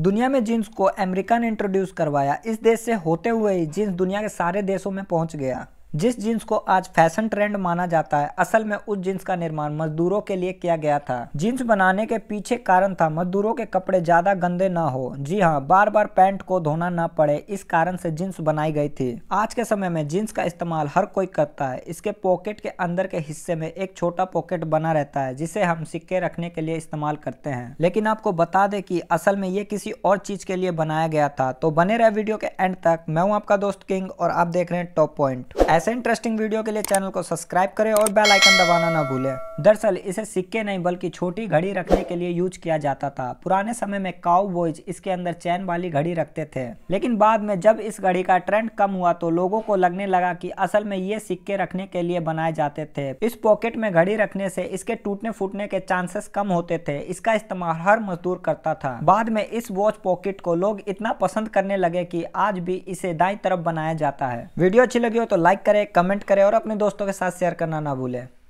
दुनिया में जींस को अमेरिका ने इंट्रोड्यूस करवाया इस देश से होते हुए ही जींस दुनिया के सारे देशों में पहुंच गया जिस जींस को आज फैशन ट्रेंड माना जाता है असल में उस जींस का निर्माण मजदूरों के लिए किया गया था जींस बनाने के पीछे कारण था मजदूरों के कपड़े ज्यादा गंदे ना हो जी हाँ बार बार पैंट को धोना ना पड़े इस कारण से जींस बनाई गई थी आज के समय में जीन्स का इस्तेमाल हर कोई करता है इसके पॉकेट के अंदर के हिस्से में एक छोटा पॉकेट बना रहता है जिसे हम सिक्के रखने के लिए इस्तेमाल करते हैं लेकिन आपको बता दे की असल में ये किसी और चीज के लिए बनाया गया था तो बने रहे वीडियो के एंड तक मैं हूँ आपका दोस्त किंग और आप देख रहे हैं टॉप पॉइंट ऐसे इंटरेस्टिंग वीडियो के लिए चैनल को सब्सक्राइब करें और बेल आइकन दबाना ना भूलें दरअसल इसे सिक्के नहीं बल्कि छोटी घड़ी रखने के लिए यूज किया जाता था पुराने समय में काउ बॉयज इसके अंदर चैन वाली घड़ी रखते थे लेकिन बाद में जब इस घड़ी का ट्रेंड कम हुआ तो लोगों को लगने लगा की असल में ये सिक्के रखने के लिए बनाए जाते थे इस पॉकेट में घड़ी रखने से इसके टूटने फूटने के चांसेस कम होते थे इसका इस्तेमाल हर मजदूर करता था बाद में इस वॉच पॉकेट को लोग इतना पसंद करने लगे की आज भी इसे दाई तरफ बनाया जाता है वीडियो अच्छी लगी हो तो लाइक करें कमेंट करें और अपने दोस्तों के साथ शेयर करना ना भूलें